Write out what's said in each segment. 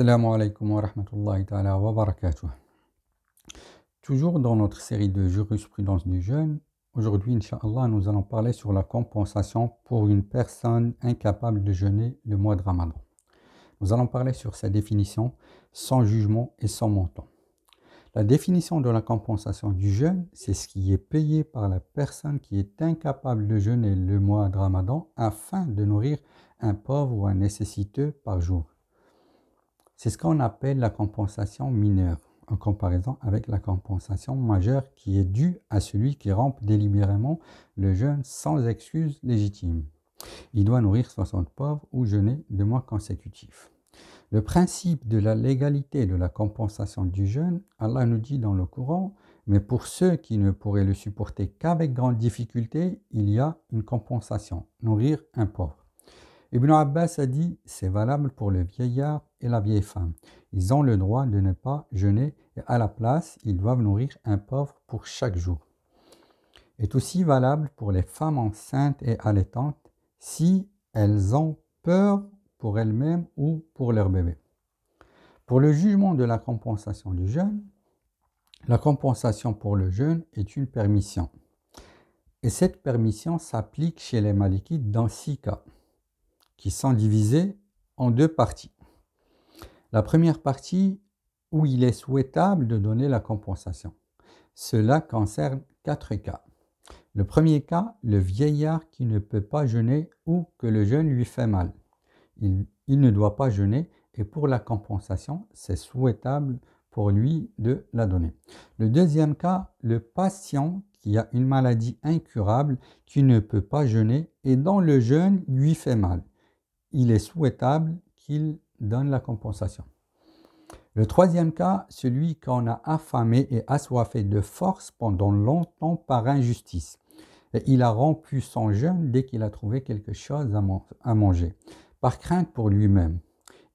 Assalamu alaikum wa rahmatullahi wa barakatuh. Toujours dans notre série de jurisprudence du jeûne, aujourd'hui, nous allons parler sur la compensation pour une personne incapable de jeûner le mois de Ramadan. Nous allons parler sur sa définition, sans jugement et sans montant. La définition de la compensation du jeûne, c'est ce qui est payé par la personne qui est incapable de jeûner le mois de Ramadan afin de nourrir un pauvre ou un nécessiteux par jour. C'est ce qu'on appelle la compensation mineure, en comparaison avec la compensation majeure qui est due à celui qui rampe délibérément le jeûne sans excuse légitime. Il doit nourrir 60 pauvres ou jeûner deux mois consécutifs. Le principe de la légalité de la compensation du jeûne, Allah nous dit dans le courant, mais pour ceux qui ne pourraient le supporter qu'avec grande difficulté, il y a une compensation, nourrir un pauvre. Ibn Abbas a dit c'est valable pour le vieillard et la vieille femme. Ils ont le droit de ne pas jeûner et à la place, ils doivent nourrir un pauvre pour chaque jour. Est aussi valable pour les femmes enceintes et allaitantes si elles ont peur pour elles-mêmes ou pour leur bébé. Pour le jugement de la compensation du jeûne, la compensation pour le jeûne est une permission. Et cette permission s'applique chez les malikites dans six cas qui sont divisés en deux parties. La première partie où il est souhaitable de donner la compensation. Cela concerne quatre cas. Le premier cas, le vieillard qui ne peut pas jeûner ou que le jeûne lui fait mal. Il, il ne doit pas jeûner et pour la compensation, c'est souhaitable pour lui de la donner. Le deuxième cas, le patient qui a une maladie incurable, qui ne peut pas jeûner et dont le jeûne lui fait mal il est souhaitable qu'il donne la compensation. Le troisième cas, celui qu'on a affamé et assoiffé de force pendant longtemps par injustice. il a rompu son jeûne dès qu'il a trouvé quelque chose à manger, par crainte pour lui-même.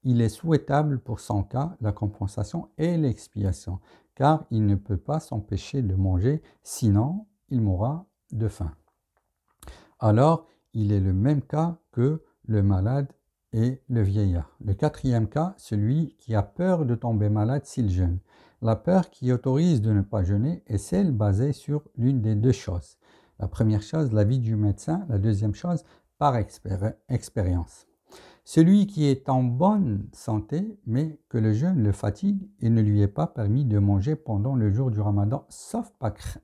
Il est souhaitable pour son cas la compensation et l'expiation, car il ne peut pas s'empêcher de manger, sinon il mourra de faim. Alors, il est le même cas que le malade et le vieillard. Le quatrième cas, celui qui a peur de tomber malade s'il jeûne. La peur qui autorise de ne pas jeûner est celle basée sur l'une des deux choses. La première chose, l'avis du médecin. La deuxième chose, par expérience. Celui qui est en bonne santé, mais que le jeûne le fatigue, et ne lui est pas permis de manger pendant le jour du ramadan, sauf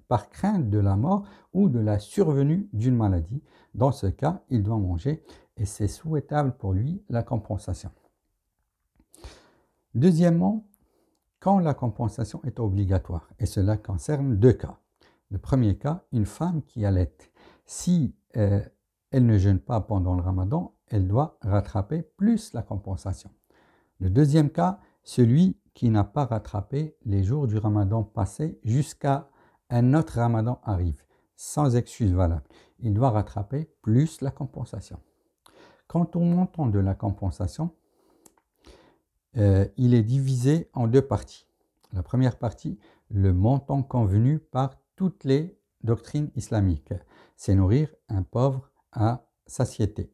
par crainte de la mort ou de la survenue d'une maladie. Dans ce cas, il doit manger et c'est souhaitable pour lui la compensation. Deuxièmement, quand la compensation est obligatoire, et cela concerne deux cas. Le premier cas, une femme qui allait. Si euh, elle ne jeûne pas pendant le ramadan, elle doit rattraper plus la compensation. Le deuxième cas, celui qui n'a pas rattrapé les jours du ramadan passé jusqu'à un autre ramadan arrive, sans excuse valable. Il doit rattraper plus la compensation. Quant au montant de la compensation, euh, il est divisé en deux parties. La première partie, le montant convenu par toutes les doctrines islamiques, c'est nourrir un pauvre à satiété,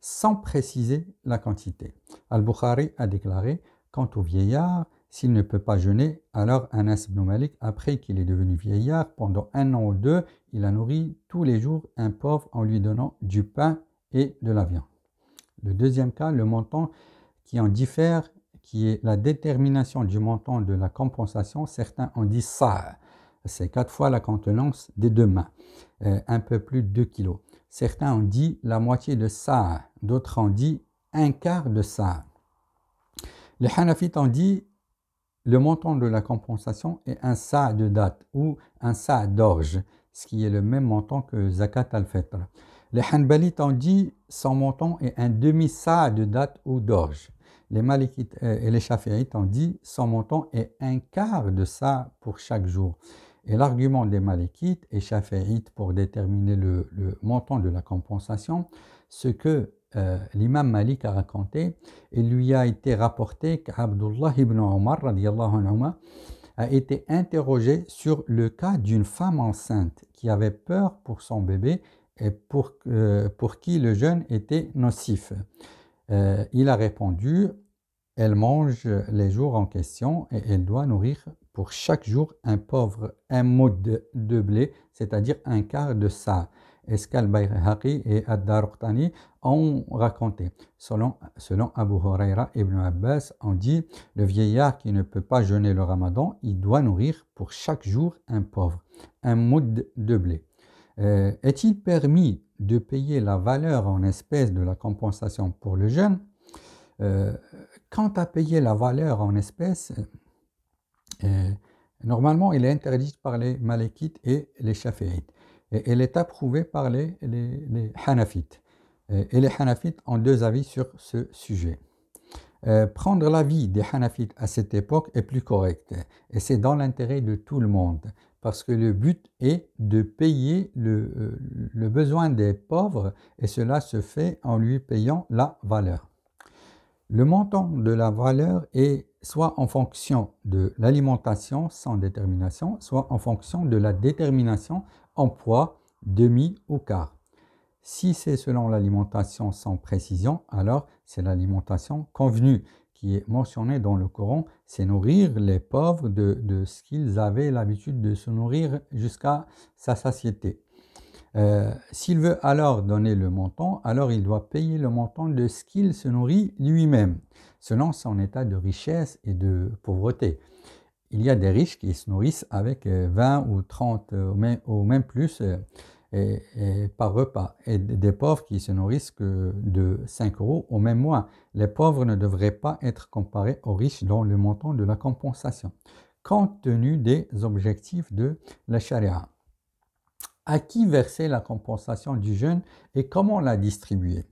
sans préciser la quantité. Al-Bukhari a déclaré Quant au vieillard, s'il ne peut pas jeûner, alors un ibn Malik, après qu'il est devenu vieillard, pendant un an ou deux, il a nourri tous les jours un pauvre en lui donnant du pain et de la viande. Le deuxième cas, le montant qui en diffère, qui est la détermination du montant de la compensation. Certains ont dit ça. C'est quatre fois la contenance des deux mains, euh, un peu plus de 2 kg. Certains ont dit la moitié de ça, d'autres ont dit un quart de ça. Les Hanafites ont dit le montant de la compensation est un sa de date ou un ça d'orge, ce qui est le même montant que zakat al-fitr. Les Hanbalites ont dit son montant et un demi-sa de date ou d'orge. Les Malikites euh, et les Shafi'ites ont dit son montant et un quart de ça pour chaque jour. Et l'argument des Malikites et Shafi'ites pour déterminer le, montant de la compensation, ce que euh, l'imam Malik a raconté, il lui a été rapporté qu'Abdullah ibn Omar a été interrogé sur le cas d'une femme enceinte qui avait peur pour son bébé et euh, pour, qui le jeûne était nocif. Euh, il a répondu, elle mange les jours en question et elle doit nourrir pour chaque jour un pauvre, un moud de, blé, c'est-à-dire un quart de ça. Eskal et ad ont raconté. Selon, selon Abu Huraira, Ibn Abbas, on dit le vieillard qui ne peut pas jeûner le ramadan, il doit nourrir pour chaque jour un pauvre, un moud de blé. Euh, est-il permis de payer la valeur en espèces de la compensation pour le jeune euh, Quant à payer la valeur en espèces, euh, normalement, il est interdit par les malékites et les chaféites. Et elle est approuvée par les hanafites. Et les hanafites ont deux avis sur ce sujet. Euh, prendre la vie des Hanafites à cette époque est plus correct. Et c'est dans l'intérêt de tout le monde. Parce que le but est de payer le, euh, le besoin des pauvres et cela se fait en lui payant la valeur. Le montant de la valeur est soit en fonction de l'alimentation sans détermination, soit en fonction de la détermination en poids, demi ou quart. Si c'est selon l'alimentation sans précision, alors c'est l'alimentation convenue qui est mentionnée dans le Coran, c'est nourrir les pauvres de, ce qu'ils avaient l'habitude de se nourrir jusqu'à sa satiété. Euh, s'il veut alors donner le montant, alors il doit payer le montant de ce qu'il se nourrit lui-même, selon son état de richesse et de pauvreté. Il y a des riches qui se nourrissent avec 20 euh, ou 30 ou euh, même plus et, par repas, et des pauvres qui se nourrissent de 5 euros au même mois. Les pauvres ne devraient pas être comparés aux riches dans le montant de la compensation, compte tenu des objectifs de la charia. À qui verser la compensation du jeûne et comment la distribuer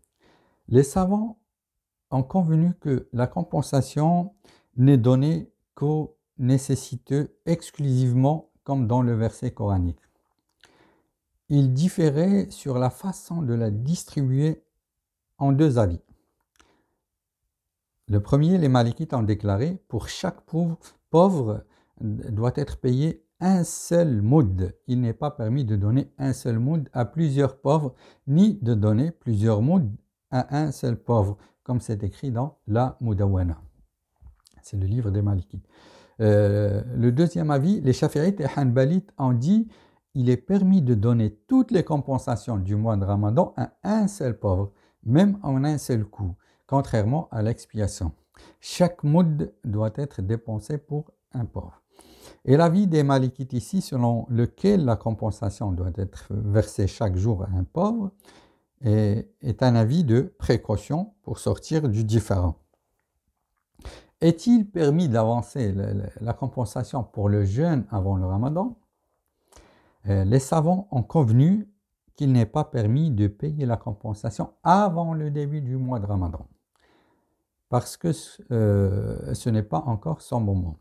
Les savants ont convenu que la compensation n'est donnée qu'aux nécessiteux exclusivement comme dans le verset coranique il différait sur la façon de la distribuer en deux avis. Le premier, les Malikites ont déclaré pour chaque pauvre, doit être payé un seul moud. Il n'est pas permis de donner un seul moud à plusieurs pauvres, ni de donner plusieurs mouds à un seul pauvre, comme c'est écrit dans la Moudawana. C'est le livre des Malikites. Euh, le deuxième avis, les Shafirites et Hanbalites ont dit il est permis de donner toutes les compensations du mois de Ramadan à un seul pauvre, même en un seul coup, contrairement à l'expiation. Chaque mud doit être dépensé pour un pauvre. Et l'avis des Malikites ici, selon lequel la compensation doit être versée chaque jour à un pauvre, est, un avis de précaution pour sortir du différent. Est-il permis d'avancer la, la compensation pour le jeûne avant le ramadan euh, les savants ont convenu qu'il n'est pas permis de payer la compensation avant le début du mois de Ramadan, parce que ce euh, n'est pas encore son moment.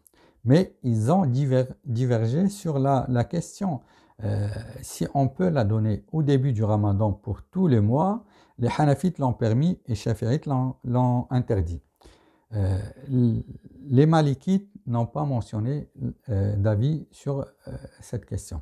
Mais ils ont divergé sur la, question euh, si on peut la donner au début du Ramadan pour tous les mois. Les Hanafites l'ont permis et Shafi'ites l'ont interdit. les Malikites n'ont pas mentionné d'avis sur cette question.